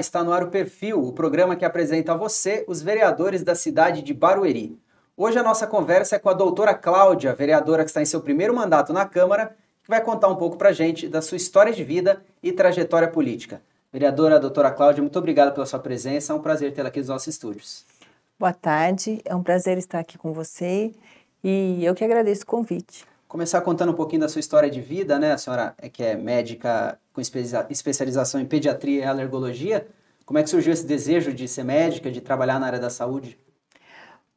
está no ar o Perfil, o programa que apresenta a você os vereadores da cidade de Barueri. Hoje a nossa conversa é com a doutora Cláudia, vereadora que está em seu primeiro mandato na Câmara, que vai contar um pouco para gente da sua história de vida e trajetória política. Vereadora doutora Cláudia, muito obrigado pela sua presença, é um prazer tê-la aqui nos nossos estúdios. Boa tarde, é um prazer estar aqui com você e eu que agradeço o convite começar contando um pouquinho da sua história de vida, né? A senhora é que é médica com especialização em pediatria e alergologia. Como é que surgiu esse desejo de ser médica, de trabalhar na área da saúde?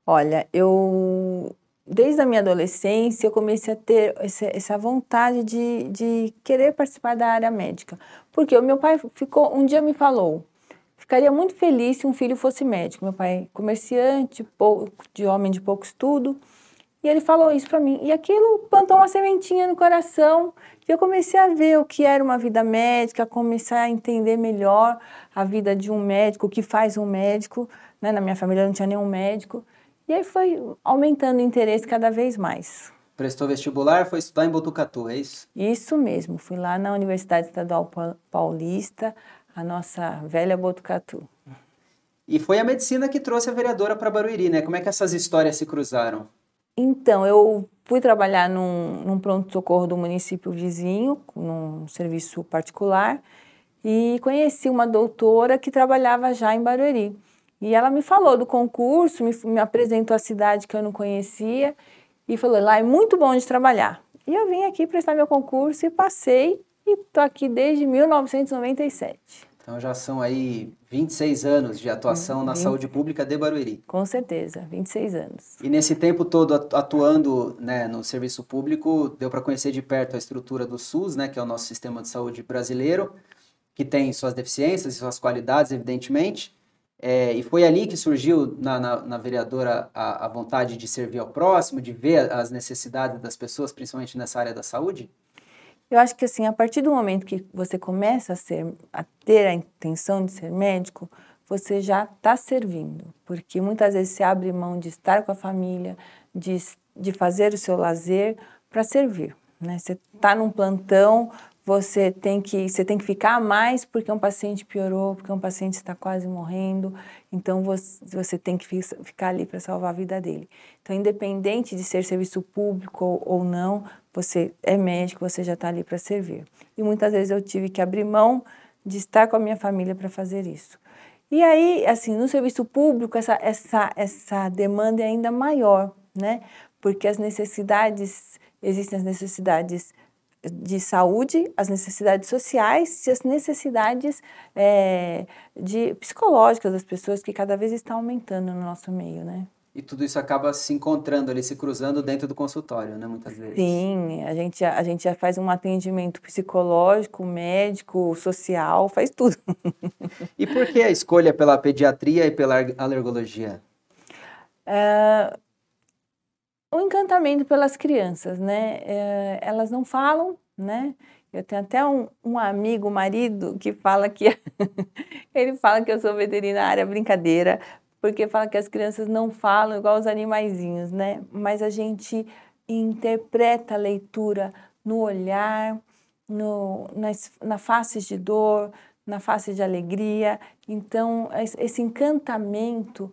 Olha, eu desde a minha adolescência eu comecei a ter essa, vontade de, de querer participar da área médica, porque o meu pai ficou um dia me falou ficaria muito feliz se um filho fosse médico. Meu pai é comerciante, pouco, de homem de pouco estudo, e ele falou isso para mim. E aquilo plantou uma sementinha no coração. E eu comecei a ver o que era uma vida médica, comecei a entender melhor a vida de um médico, o que faz um médico. Né? Na minha família não tinha nenhum médico. E aí foi aumentando o interesse cada vez mais. Prestou vestibular, foi estudar em Botucatu, é isso? Isso mesmo. Fui lá na Universidade Estadual Paulista, a nossa velha Botucatu. E foi a medicina que trouxe a vereadora para Barueri, né? Como é que essas histórias se cruzaram? Então, eu fui trabalhar num, num pronto-socorro do município vizinho, num serviço particular, e conheci uma doutora que trabalhava já em Barueri. E ela me falou do concurso, me, me apresentou a cidade que eu não conhecia e falou: lá é muito bom de trabalhar. E eu vim aqui prestar meu concurso e passei e estou aqui desde 1997. Então já são aí 26 anos de atuação uhum. na saúde pública de Barueri. Com certeza, 26 anos. E nesse tempo todo atuando né, no serviço público, deu para conhecer de perto a estrutura do SUS, né, que é o nosso sistema de saúde brasileiro, que tem suas deficiências e suas qualidades, evidentemente. É, e foi ali que surgiu na, na, na vereadora a, a vontade de servir ao próximo, de ver as necessidades das pessoas, principalmente nessa área da saúde? Eu acho que assim, a partir do momento que você começa a ser, a ter a intenção de ser médico, você já está servindo, porque muitas vezes se abre mão de estar com a família, de, de fazer o seu lazer para servir. Né? Você está num plantão você tem que você tem que ficar mais porque um paciente piorou, porque um paciente está quase morrendo, então você, você tem que ficar ali para salvar a vida dele. Então, independente de ser serviço público ou, não, você é médico, você já está ali para servir. E muitas vezes eu tive que abrir mão de estar com a minha família para fazer isso. E aí, assim, no serviço público essa essa essa demanda é ainda maior, né? Porque as necessidades existem as necessidades de saúde, as necessidades sociais e as necessidades é, de, psicológicas das pessoas que cada vez está aumentando no nosso meio, né? E tudo isso acaba se encontrando ali, se cruzando dentro do consultório, né? Muitas vezes. Sim, a gente, a gente já faz um atendimento psicológico, médico, social, faz tudo. e por que a escolha pela pediatria e pela alergologia? Eh, o encantamento pelas crianças, né? É, elas não falam, né? Eu tenho até um, um amigo, marido, que fala que ele fala que eu sou veterinária, brincadeira, porque fala que as crianças não falam igual os animaizinhos, né? Mas a gente interpreta a leitura no olhar, no, na, na face de dor, na face de alegria. Então, esse encantamento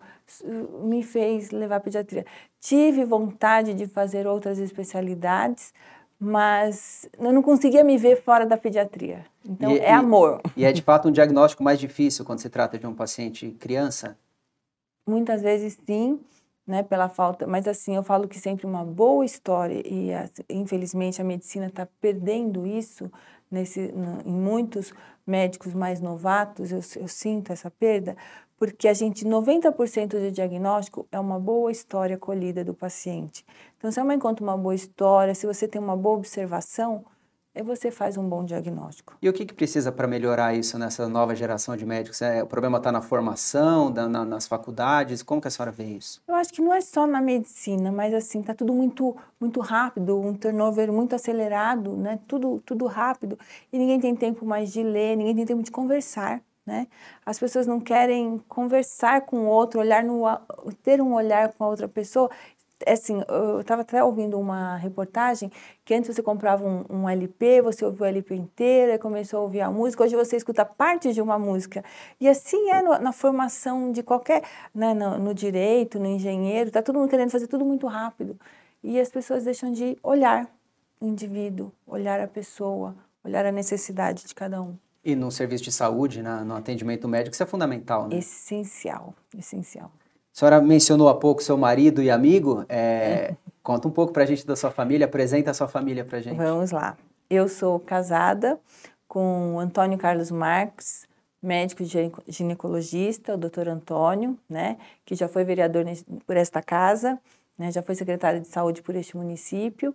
me fez levar a pediatria tive vontade de fazer outras especialidades, mas eu não conseguia me ver fora da pediatria. Então, e, é amor. E, e é de fato um diagnóstico mais difícil quando se trata de um paciente criança? Muitas vezes sim, né, pela falta. Mas assim, eu falo que sempre uma boa história, e assim, infelizmente a medicina está perdendo isso nesse, em muitos médicos mais novatos, eu, eu sinto essa perda, porque a gente 90% do diagnóstico é uma boa história colhida do paciente. Então, se a mãe conta uma boa história, se você tem uma boa observação, é você faz um bom diagnóstico. E o que, que precisa para melhorar isso nessa nova geração de médicos? É, o problema está na formação, da, na, nas faculdades? Como que a senhora vê isso? Eu acho que não é só na medicina, mas assim, está tudo muito, muito rápido, um turnover muito acelerado, né? tudo, tudo rápido. E ninguém tem tempo mais de ler, ninguém tem tempo de conversar. Né? As pessoas não querem conversar com o outro, olhar no ter um olhar com a outra pessoa. É assim, eu estava até ouvindo uma reportagem que antes você comprava um, um, LP, você ouvia o LP inteiro, e começou a ouvir a música, hoje você escuta parte de uma música. E assim é no, na formação de qualquer, né, no, no direito, no engenheiro, está todo mundo querendo fazer tudo muito rápido. E as pessoas deixam de olhar o indivíduo, olhar a pessoa, olhar a necessidade de cada um. E no serviço de saúde, na, no atendimento médico, isso é fundamental, né? Essencial, essencial. A senhora mencionou há pouco seu marido e amigo. É, é. Conta um pouco para a gente da sua família, apresenta a sua família para a gente. Vamos lá. Eu sou casada com Antônio Carlos Marques, médico ginecologista, o doutor Antônio, né, que já foi vereador por esta casa, né, já foi secretário de saúde por este município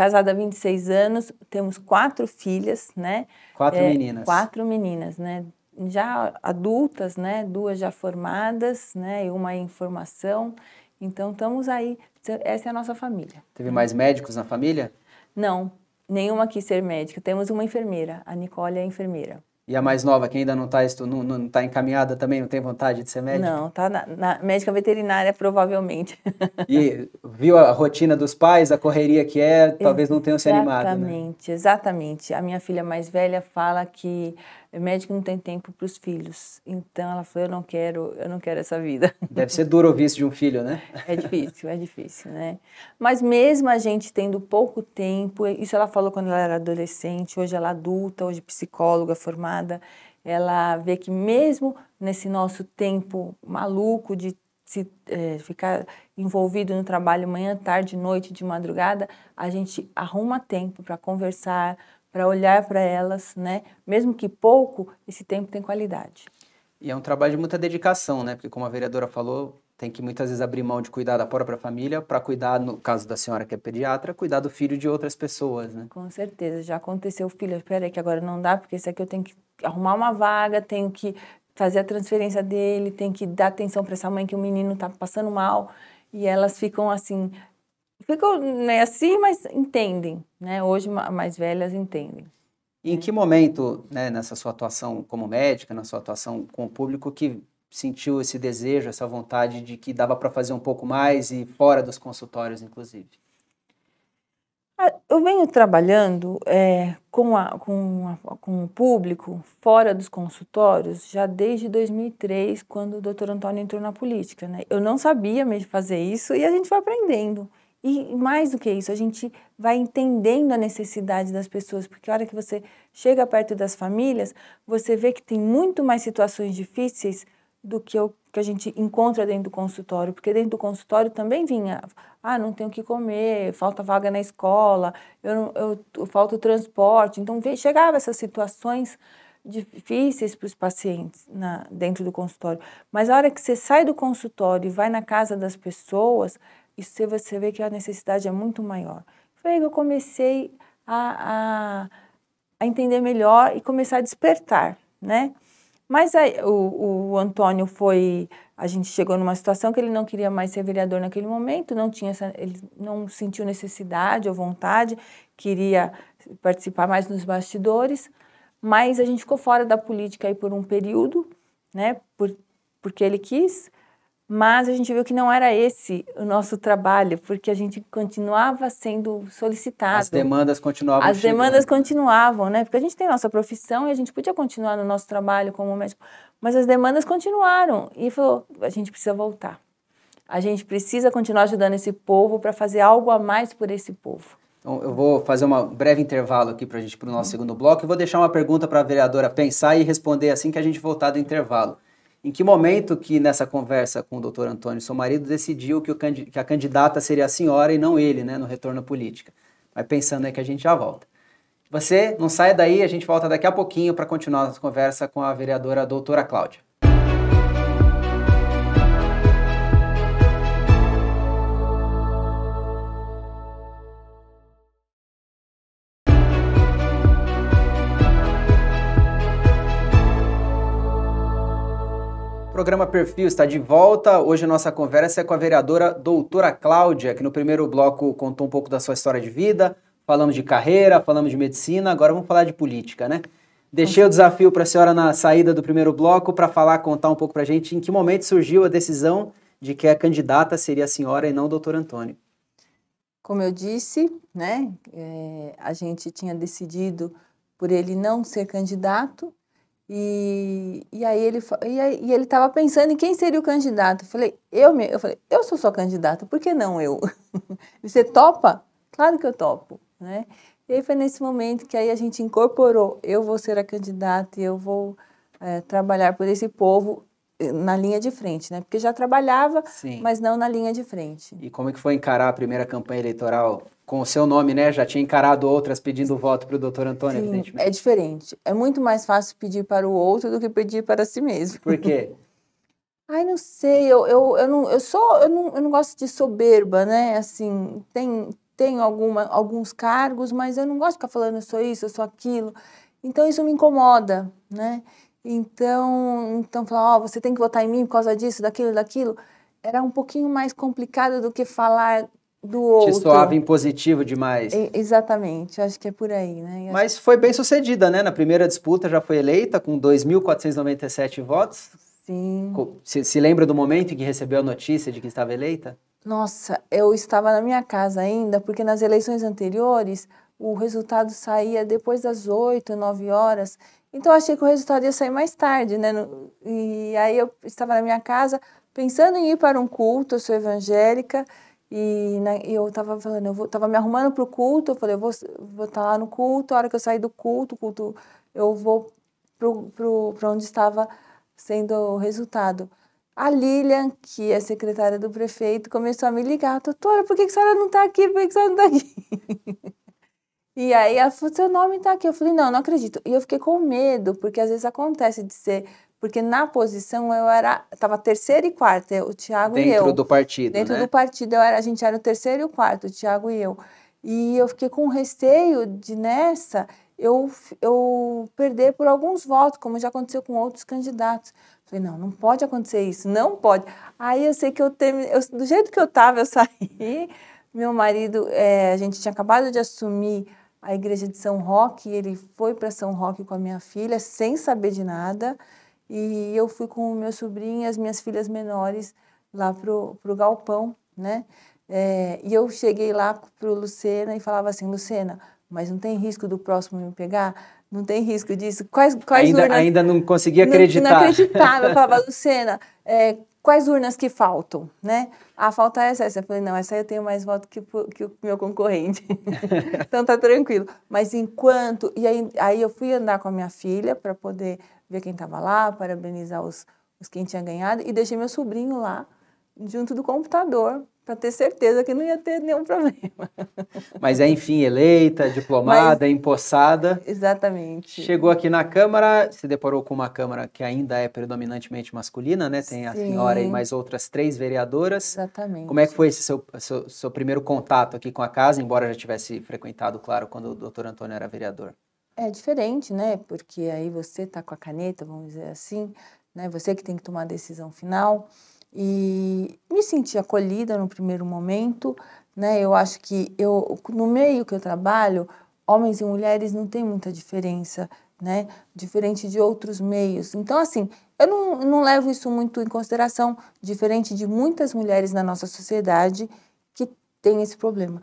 casada há 26 anos, temos quatro filhas, né? Quatro é, meninas. Quatro meninas, né? Já adultas, né? Duas já formadas, né? E uma em formação. Então estamos aí, essa é a nossa família. Teve mais uhum. médicos na família? Não, nenhuma quis ser médica. Temos uma enfermeira, a Nicole é enfermeira. E a mais nova, que ainda não tá está não, não tá encaminhada também, não tem vontade de ser médica? Não, está na, na, médica veterinária, provavelmente. E viu a rotina dos pais, a correria que é, talvez não tenham se animado. Né? Exatamente, né? exatamente. A minha filha mais velha fala que médico não tem tempo para os filhos. Então ela falou, eu não quero, eu não quero essa vida. Deve ser duro ouvir isso de um filho, né? É difícil, é difícil, né? Mas mesmo a gente tendo pouco tempo, isso ela falou quando ela era adolescente, hoje ela é adulta, hoje psicóloga formada, ela vê que mesmo nesse nosso tempo maluco de se, é, ficar envolvido no trabalho manhã, tarde, noite, de madrugada, a gente arruma tempo para conversar, para olhar para elas, né? Mesmo que pouco, esse tempo tem qualidade. E é um trabalho de muita dedicação, né? Porque como a vereadora falou, tem que muitas vezes abrir mão de cuidar da própria família para cuidar, no caso da senhora que é pediatra, cuidar do filho de outras pessoas, né? Com certeza, já aconteceu, filho, espera aí que agora não dá, porque isso aqui eu tenho que arrumar uma vaga, tenho que fazer a transferência dele, tenho que dar atenção para essa mãe que o menino está passando mal, e elas ficam assim, ficam né, assim, mas entendem, né? Hoje mais velhas entendem. E em que momento, né, nessa sua atuação como médica, na sua atuação com o público, que sentiu esse desejo, essa vontade de que dava para fazer um pouco mais e fora dos consultórios, inclusive? Ah, eu venho trabalhando é, com, a, com, a, com, o público fora dos consultórios já desde 2003, quando o doutor Antônio entrou na política. Né? Eu não sabia fazer isso e a gente foi aprendendo. E mais do que isso, a gente vai entendendo a necessidade das pessoas, porque a hora que você chega perto das famílias, você vê que tem muito mais situações difíceis do que, o que a gente encontra dentro do consultório, porque dentro do consultório também vinha, ah, não tenho o que comer, falta vaga na escola, eu, eu, eu falta o transporte. Então, chegava essas situações difíceis para os pacientes na, dentro do consultório. Mas a hora que você sai do consultório e vai na casa das pessoas, e se você vê que a necessidade é muito maior. Foi aí que eu comecei a, a, a entender melhor e começar a despertar, né? Mas aí, o, o Antônio foi, a gente chegou numa situação que ele não queria mais ser vereador naquele momento, não tinha essa, ele não sentiu necessidade ou vontade, queria participar mais nos bastidores, mas a gente ficou fora da política aí por um período, né? Por, porque ele quis mas a gente viu que não era esse o nosso trabalho, porque a gente continuava sendo solicitado. As demandas continuavam. As chegando. demandas continuavam, né? Porque a gente tem a nossa profissão e a gente podia continuar no nosso trabalho como médico, mas as demandas continuaram. E falou, a gente precisa voltar. A gente precisa continuar ajudando esse povo para fazer algo a mais por esse povo. Então, eu vou fazer um breve intervalo aqui para a gente para o nosso uhum. segundo bloco e vou deixar uma pergunta para a vereadora pensar e responder assim que a gente voltar do intervalo. Em que momento que, nessa conversa com o doutor Antônio, seu marido, decidiu que, candid que a candidata seria a senhora e não ele, né, no retorno à política? Vai pensando aí que a gente já volta. Você não sai daí, a gente volta daqui a pouquinho para continuar a nossa conversa com a vereadora doutora Cláudia. programa Perfil está de volta. Hoje nossa conversa é com a vereadora doutora Cláudia, que no primeiro bloco contou um pouco da sua história de vida. Falamos de carreira, falamos de medicina, agora vamos falar de política, né? Deixei o desafio para a senhora na saída do primeiro bloco para falar, contar um pouco para a gente em que momento surgiu a decisão de que a candidata seria a senhora e não o doutor Antônio. Como eu disse, né, é, a gente tinha decidido por ele não ser candidato e, e aí ele e, aí, e ele estava pensando em quem seria o candidato. Eu falei, eu, me, eu falei, eu sou sua candidata, por que não eu? Você topa? Claro que eu topo, né? E aí foi nesse momento que aí a gente incorporou, eu vou ser a candidata e eu vou é, trabalhar por esse povo na linha de frente, né? Porque já trabalhava, Sim. mas não na linha de frente. E como é que foi encarar a primeira campanha eleitoral com o seu nome, né? Já tinha encarado outras pedindo voto para o doutor Antônio, Sim, evidentemente. É diferente. É muito mais fácil pedir para o outro do que pedir para si mesmo. Por quê? Ai, não sei, eu, eu, eu, não, eu, sou, eu, não, eu não gosto de soberba, né? Assim, tem, tem alguma, alguns cargos, mas eu não gosto de ficar falando eu sou isso, eu sou aquilo. Então isso me incomoda, né? Então, então falar, ó, oh, você tem que votar em mim por causa disso, daquilo, daquilo, era um pouquinho mais complicado do que falar do Te outro. Te soava impositivo demais. E, exatamente, acho que é por aí, né? Eu Mas acho... foi bem sucedida, né? Na primeira disputa já foi eleita com 2.497 votos. Sim. Se, se lembra do momento em que recebeu a notícia de que estava eleita? Nossa, eu estava na minha casa ainda, porque nas eleições anteriores o resultado saía depois das 8, 9 horas. Então eu achei que o resultado ia sair mais tarde, né? E aí eu estava na minha casa pensando em ir para um culto, eu sou evangélica, e, né, eu estava falando, eu estava me arrumando para o culto, eu falei, eu vou estar tá lá no culto, a hora que eu sair do culto, culto eu vou para onde estava sendo o resultado. A Lilian, que é secretária do prefeito, começou a me ligar, doutora, por que, que a senhora não está aqui? Por que, que a senhora não está aqui? E aí ela falou, seu nome tá aqui. Eu falei, não, não acredito. E eu fiquei com medo, porque às vezes acontece de ser. Porque na posição eu era. Tava terceira e quarta, o Tiago e eu. Dentro do partido. Dentro né? do partido, eu era, a gente era o terceiro e o quarto, o Tiago e eu. E eu fiquei com receio de nessa eu, eu perder por alguns votos, como já aconteceu com outros candidatos. Falei, não, não pode acontecer isso, não pode. Aí eu sei que eu terminei, do jeito que eu estava, eu saí. Meu marido, é, a gente tinha acabado de assumir a igreja de São Roque, ele foi para São Roque com a minha filha, sem saber de nada, e eu fui com o meu sobrinho e as minhas filhas menores lá pro, pro galpão, né? É, e eu cheguei lá pro Lucena e falava assim, Lucena, mas não tem risco do próximo me pegar? Não tem risco disso? Quais, quais ainda, urnas? ainda não conseguia acreditar. Não, não acreditava. Eu falava, Lucena, é, quais urnas que faltam, né? Ah, falta é essa, essa. Eu falei, não, essa aí eu tenho mais voto que, que o meu concorrente. então tá tranquilo. Mas enquanto... E aí, aí eu fui andar com a minha filha para poder ver quem estava lá, parabenizar os, os quem tinha ganhado, e deixei meu sobrinho lá, junto do computador, para ter certeza que não ia ter nenhum problema. Mas é, enfim, eleita, diplomada, Mas, empossada. Exatamente. Chegou aqui na Câmara, se deparou com uma Câmara que ainda é predominantemente masculina, né? Tem Sim. a senhora e mais outras três vereadoras. Exatamente. Como é que foi esse seu, seu, seu primeiro contato aqui com a casa, embora já tivesse frequentado, claro, quando o doutor Antônio era vereador? É diferente, né? Porque aí você está com a caneta, vamos dizer assim, né? Você que tem que tomar a decisão final e me senti acolhida no primeiro momento, né? Eu acho que eu no meio que eu trabalho, homens e mulheres não tem muita diferença, né? Diferente de outros meios. Então assim, eu não, não levo isso muito em consideração, diferente de muitas mulheres na nossa sociedade que têm esse problema,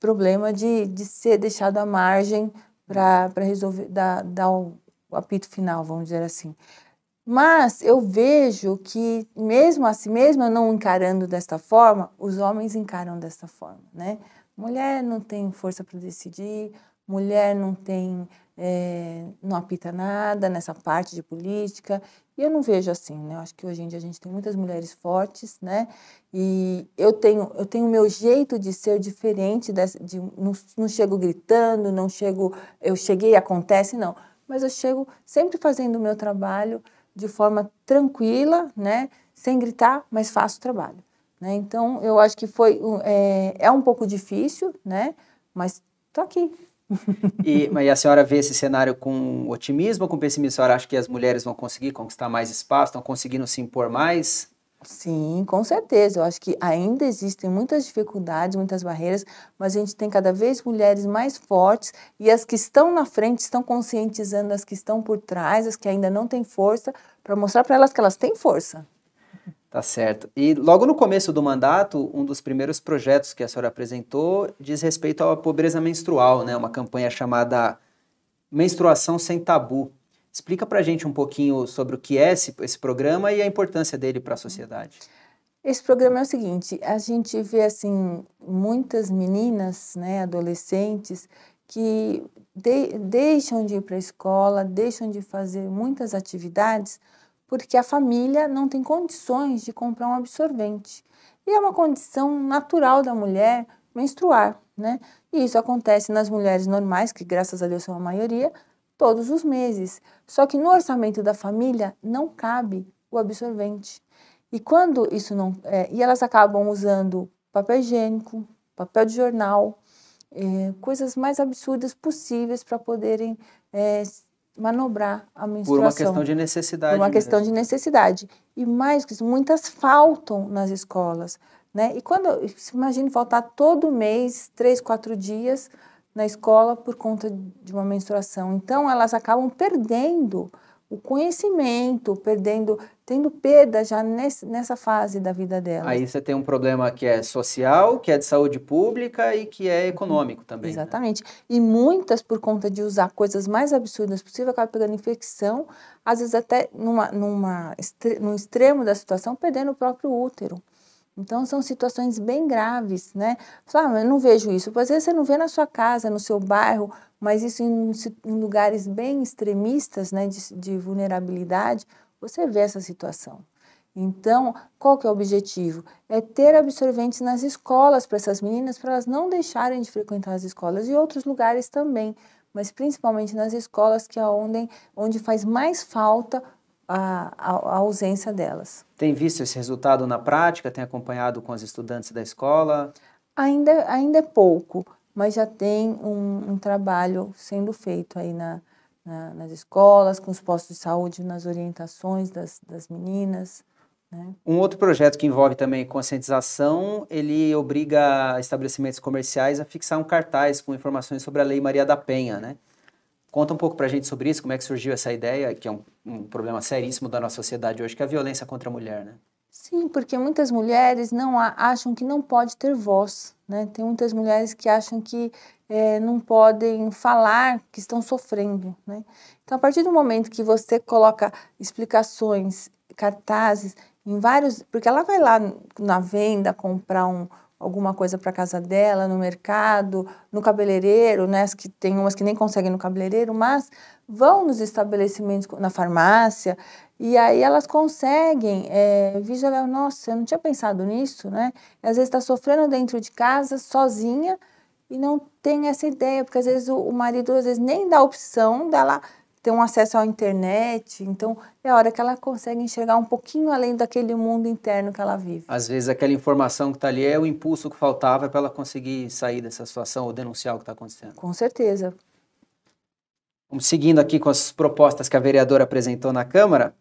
problema de, de ser deixado à margem para resolver dar, dar o apito final, vamos dizer assim. Mas eu vejo que, mesmo assim, mesmo eu não encarando desta forma, os homens encaram desta forma, né? Mulher não tem força para decidir, mulher não tem, é, não apita nada nessa parte de política. E eu não vejo assim, né? Eu acho que hoje em dia a gente tem muitas mulheres fortes, né? E eu tenho eu tenho o meu jeito de ser diferente, dessa, de, não, não chego gritando, não chego, eu cheguei, e acontece, não. Mas eu chego sempre fazendo o meu trabalho, de forma tranquila, né? Sem gritar, mas faço o trabalho. Né? Então, eu acho que foi é, é um pouco difícil, né? Mas tô aqui. e, mas a senhora vê esse cenário com otimismo ou com pessimismo? A senhora acha que as mulheres vão conseguir conquistar mais espaço, estão conseguindo se impor mais? Sim, com certeza. Eu acho que ainda existem muitas dificuldades, muitas barreiras, mas a gente tem cada vez mulheres mais fortes e as que estão na frente estão conscientizando as que estão por trás, as que ainda não têm força, para mostrar para elas que elas têm força. Tá certo. E logo no começo do mandato, um dos primeiros projetos que a senhora apresentou diz respeito à pobreza menstrual, né? Uma campanha chamada Menstruação Sem Tabu. Explica para a gente um pouquinho sobre o que é esse, esse programa e a importância dele para a sociedade. Esse programa é o seguinte: a gente vê assim muitas meninas, né, adolescentes, que de, deixam de ir para a escola, deixam de fazer muitas atividades porque a família não tem condições de comprar um absorvente. E é uma condição natural da mulher menstruar, né? E isso acontece nas mulheres normais, que graças a Deus são a maioria, todos os meses. Só que no orçamento da família não cabe o absorvente. E quando isso não. É, e elas acabam usando papel higiênico, papel de jornal, é, coisas mais absurdas possíveis para poderem é, manobrar a menstruação. Por uma questão de necessidade. Por uma questão de necessidade. E mais que isso, muitas faltam nas escolas. Né? E quando, imagina faltar todo mês, três, quatro dias, na escola por conta de uma menstruação. Então, elas acabam perdendo o conhecimento, perdendo, tendo perda já nesse, nessa fase da vida delas. Aí você tem um problema que é social, que é de saúde pública e que é econômico também. Né? Exatamente. Né? E muitas, por conta de usar coisas mais absurdas possível, acabam pegando infecção, às vezes até numa, numa, num extremo da situação, perdendo o próprio útero. Então, são situações bem graves, né? Fala, ah, eu não vejo isso. Às vezes você não vê na sua casa, no seu bairro, mas isso em, em lugares bem extremistas, né, de, de vulnerabilidade, você vê essa situação. Então, qual que é o objetivo? É ter absorventes nas escolas para essas meninas, para elas não deixarem de frequentar as escolas e outros lugares também, mas principalmente nas escolas que é onde, onde faz mais falta a, a, ausência delas. Tem visto esse resultado na prática? Tem acompanhado com os estudantes da escola? Ainda, ainda é pouco, mas já tem um, um trabalho sendo feito aí na, na, nas escolas, com os postos de saúde, nas orientações das, das meninas. Né? Um outro projeto que envolve também conscientização, ele obriga estabelecimentos comerciais a fixar um cartaz com informações sobre a Lei Maria da Penha, né? Conta um pouco para a gente sobre isso, como é que surgiu essa ideia, que é um, um, problema seríssimo da nossa sociedade hoje, que é a violência contra a mulher, né? Sim, porque muitas mulheres não acham que não pode ter voz, né? Tem muitas mulheres que acham que é, não podem falar que estão sofrendo, né? Então, a partir do momento que você coloca explicações, cartazes, em vários... Porque ela vai lá na venda comprar um, alguma coisa para casa dela, no mercado, no cabeleireiro, né? As que tem umas que nem conseguem no cabeleireiro, mas vão nos estabelecimentos, na farmácia, e aí elas conseguem é, eh, visualizar, nossa, eu não tinha pensado nisso, né? E às vezes está sofrendo dentro de casa, sozinha, e não tem essa ideia, porque às vezes o, o marido às vezes nem dá a opção dela ter um acesso à internet, então é a hora que ela consegue enxergar um pouquinho além daquele mundo interno que ela vive. Às vezes aquela informação que está ali é o impulso que faltava para ela conseguir sair dessa situação ou denunciar o que está acontecendo. Com certeza. Vamos seguindo aqui com as propostas que a vereadora apresentou na Câmara,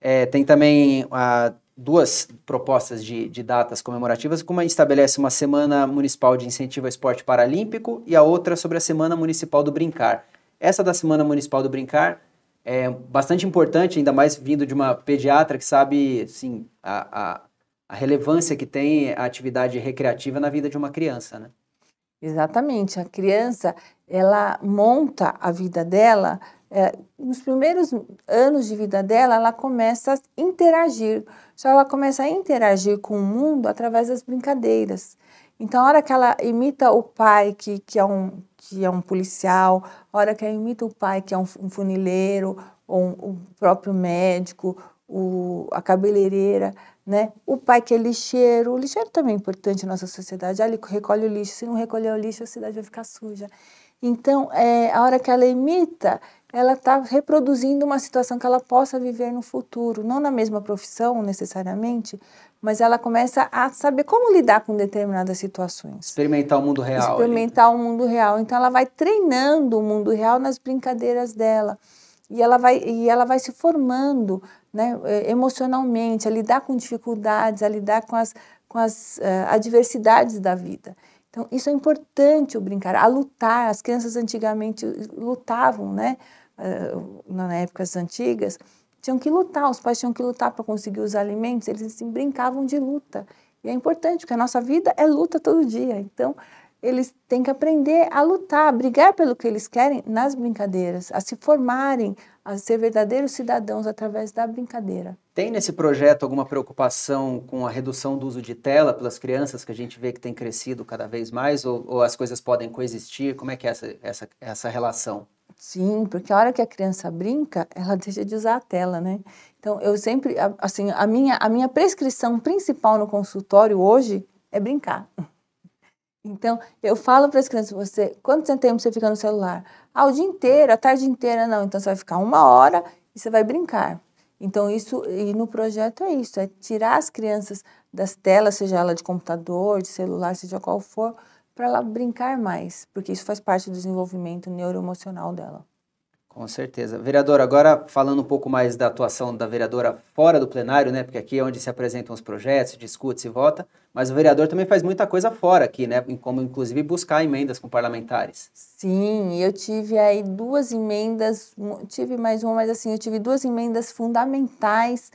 é, tem também a, ah, duas propostas de, de datas comemorativas. Uma estabelece uma Semana Municipal de Incentivo ao Esporte Paralímpico e a outra sobre a Semana Municipal do Brincar. Essa da Semana Municipal do Brincar é bastante importante, ainda mais vindo de uma pediatra que sabe assim, a, a, a relevância que tem a atividade recreativa na vida de uma criança, né? Exatamente. A criança, ela monta a vida dela, é, nos primeiros anos de vida dela, ela começa a interagir. Só ela começa a interagir com o mundo através das brincadeiras. Então, a hora que ela imita o pai, que, que, é, um, que é um policial, que quem imita o pai, que é um, um funileiro, ou um, o próprio médico, o, a cabeleireira, né? O pai que é lixeiro, o lixeiro também é importante na nossa sociedade. Ah, ele recolhe o lixo, se não recolher o lixo, a cidade vai ficar suja. Então, é, a hora que ela imita, ela está reproduzindo uma situação que ela possa viver no futuro, não na mesma profissão necessariamente, mas ela começa a saber como lidar com determinadas situações. Experimentar o mundo real. Experimentar ali. o mundo real. Então ela vai treinando o mundo real nas brincadeiras dela. E ela vai, e ela vai se formando né, é, emocionalmente, a lidar com dificuldades, a lidar com as, com as uh, adversidades da vida. Então, isso é importante o brincar, a lutar. As crianças antigamente lutavam, né? Ah, na épocas antigas, tinham que lutar, os pais tinham que lutar para conseguir os alimentos, eles assim, brincavam de luta. E é importante, porque a nossa vida é luta todo dia. Então, eles têm que aprender a lutar, a brigar pelo que eles querem nas brincadeiras, a se formarem, a ser verdadeiros cidadãos através da brincadeira. Tem nesse projeto alguma preocupação com a redução do uso de tela pelas crianças, que a gente vê que tem crescido cada vez mais, ou, ou as coisas podem coexistir? Como é que é essa, essa, essa relação? Sim, porque a hora que a criança brinca, ela deixa de usar a tela, né? Então, eu sempre, assim, a minha, a minha prescrição principal no consultório hoje é brincar. Então, eu falo para as crianças, você, quanto tempo você fica no celular? Ah, o dia inteiro, a tarde inteira, não. Então, você vai ficar uma hora e você vai brincar. Então, isso, e no projeto é isso, é tirar as crianças das telas, seja ela de computador, de celular, seja qual for, para ela brincar mais, porque isso faz parte do desenvolvimento neuroemocional dela. Com certeza. Vereador, agora falando um pouco mais da atuação da vereadora fora do plenário, né? Porque aqui é onde se apresentam os projetos, se discute, se vota, mas o vereador também faz muita coisa fora aqui, né? Como inclusive buscar emendas com parlamentares. Sim, eu tive aí duas emendas, tive mais uma, mas assim, eu tive duas emendas fundamentais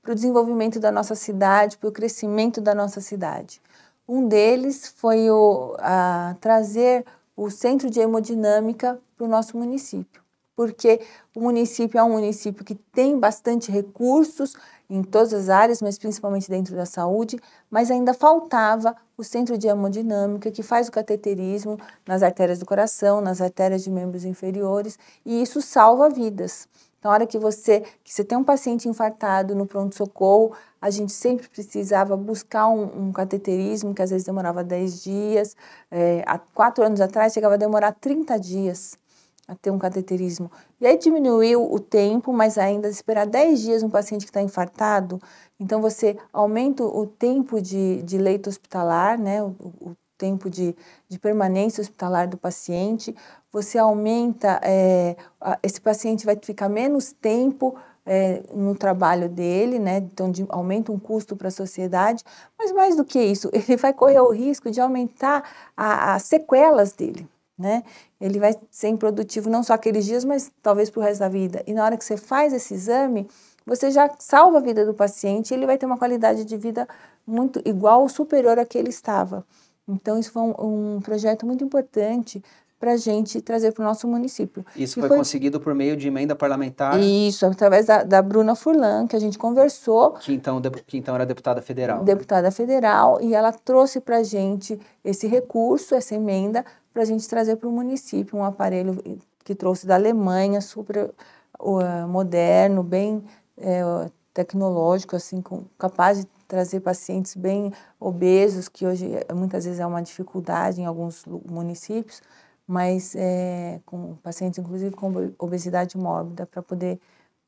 para o desenvolvimento da nossa cidade, para o crescimento da nossa cidade. Um deles foi o, a, trazer o Centro de Hemodinâmica para o nosso município porque o município é um município que tem bastante recursos em todas as áreas, mas principalmente dentro da saúde, mas ainda faltava o centro de hemodinâmica que faz o cateterismo nas artérias do coração, nas artérias de membros inferiores, e isso salva vidas. Na então, hora que você, que você tem um paciente infartado no pronto-socorro, a gente sempre precisava buscar um, um, cateterismo, que às vezes demorava 10 dias. É, há quatro anos atrás chegava a demorar 30 dias a ter um cateterismo. E aí diminuiu o tempo, mas ainda esperar 10 dias um paciente que está infartado, então você aumenta o tempo de, de leito hospitalar, né, o, o tempo de, de, permanência hospitalar do paciente, você aumenta, é, a, esse paciente vai ficar menos tempo é, no trabalho dele, né? Então de, aumenta um custo para a sociedade, mas mais do que isso, ele vai correr o risco de aumentar as sequelas dele né? Ele vai ser improdutivo não só aqueles dias, mas talvez para o resto da vida. E na hora que você faz esse exame, você já salva a vida do paciente, ele vai ter uma qualidade de vida muito igual ou superior à que ele estava. Então, isso foi um, um projeto muito importante para a gente trazer para o nosso município. Isso foi, foi, conseguido por meio de emenda parlamentar? Isso, através da, da Bruna Furlan, que a gente conversou. Que então, de, que então era deputada federal. Né? Deputada né? federal, e ela trouxe para a gente esse recurso, essa emenda, para a gente trazer para o município um aparelho que trouxe da Alemanha, super uh, moderno, bem uh, tecnológico, assim, com, capaz de trazer pacientes bem obesos, que hoje eh, muitas vezes é uma dificuldade em alguns municípios, mas é, com pacientes, inclusive, com obesidade mórbida, para poder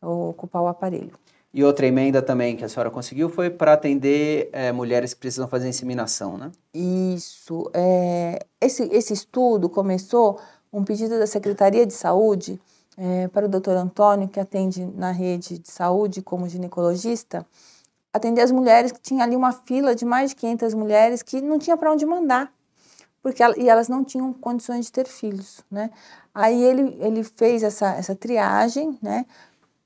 ocupar o aparelho. E outra emenda também que a senhora conseguiu foi para atender é, mulheres que precisam fazer inseminação, né? Isso. É, esse, esse estudo começou um pedido da Secretaria de Saúde é, para o doutor Antônio, que atende na rede de saúde como ginecologista, atender as mulheres que tinha ali uma fila de mais de 500 mulheres que não tinha para onde mandar porque e elas não tinham condições de ter filhos, né? Aí ele, ele fez essa, essa triagem, né?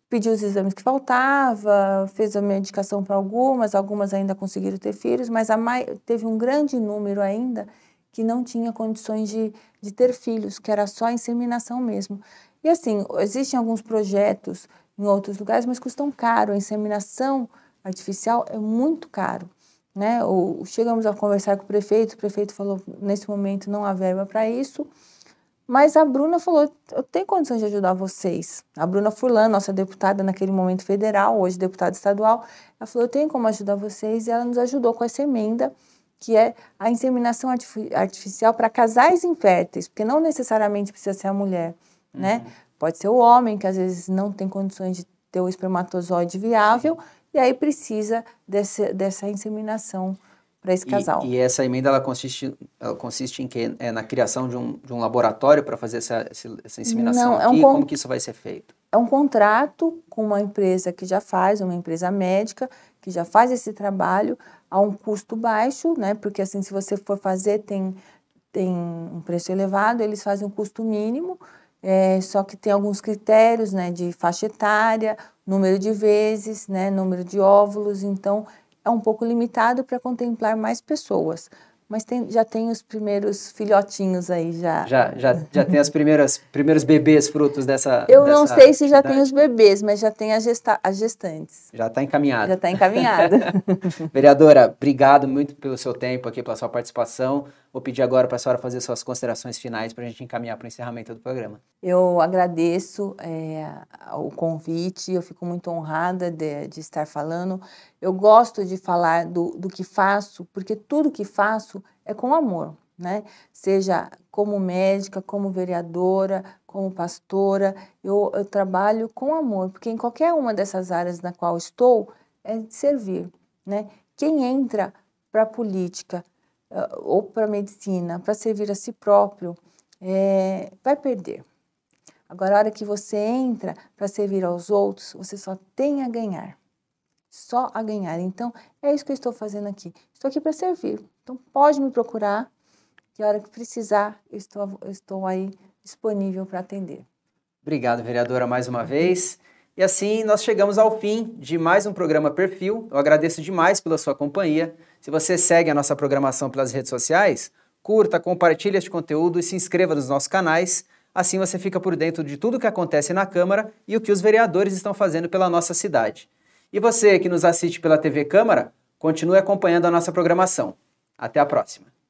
pediu os exames que faltava, fez a medicação para algumas, algumas ainda conseguiram ter filhos, mas mai... teve um grande número ainda que não tinha condições de, de ter filhos, que era só a inseminação mesmo. E assim, existem alguns projetos em outros lugares, mas custam caro. A inseminação artificial é muito caro. Né? Ou chegamos a conversar com o prefeito, o prefeito falou: nesse momento não há verba para isso. Mas a Bruna falou: eu tenho condições de ajudar vocês. A Bruna Furlan, nossa deputada naquele momento federal, hoje deputada estadual, ela falou: eu tenho como ajudar vocês. E ela nos ajudou com essa emenda, que é a inseminação artificial para casais inférteis, porque não necessariamente precisa ser a mulher, né? uhum. né? Pode ser o homem, que às vezes não tem condições de ter o espermatozoide viável, e aí precisa desse, dessa inseminação artificial para esse casal. E, e, essa emenda ela consiste, ela consiste em que é na criação de um, de um laboratório para fazer essa, essa inseminação Não, aqui. É um Como que isso vai ser feito? É um contrato com uma empresa que já faz, uma empresa médica que já faz esse trabalho a um custo baixo, né? Porque assim, se você for fazer tem tem um preço elevado, eles fazem um custo mínimo. É, só que tem alguns critérios, né, de faixa etária, número de vezes, né, número de óvulos. Então, é um pouco limitado para contemplar mais pessoas. Mas tem, já tem os primeiros filhotinhos aí, já. Já, já, já tem os primeiros bebês frutos dessa... Eu dessa não sei se já tem os bebês, mas já tem as, gesta as gestantes. Já está encaminhado. Já está encaminhado. Vereadora, obrigado muito pelo seu tempo aqui, pela sua participação. Vou pedir agora para a senhora fazer suas considerações finais para a gente encaminhar para o encerramento do programa. Eu agradeço é, o convite, eu fico muito honrada de, de, estar falando. Eu gosto de falar do, do que faço, porque tudo que faço é com amor, né? Seja como médica, como vereadora, como pastora, eu, eu trabalho com amor, porque em qualquer uma dessas áreas na qual estou, é de servir, né? Quem entra para a política eh, ou para a medicina, para servir a si próprio, é, vai perder. Agora, a hora que você entra para servir aos outros, você só tem a ganhar. Só a ganhar. Então, é isso que eu estou fazendo aqui. Estou aqui para servir. Então, pode me procurar, que a hora que precisar, eu estou, eu estou aí disponível para atender. Obrigado, vereadora, mais uma vez. E assim nós chegamos ao fim de mais um programa Perfil. Eu agradeço demais pela sua companhia. Se você segue a nossa programação pelas redes sociais, curta, compartilhe este conteúdo e se inscreva nos nossos canais. Assim você fica por dentro de tudo o que acontece na Câmara e o que os vereadores estão fazendo pela nossa cidade. E você que nos assiste pela TV Câmara, continue acompanhando a nossa programação. Até a próxima!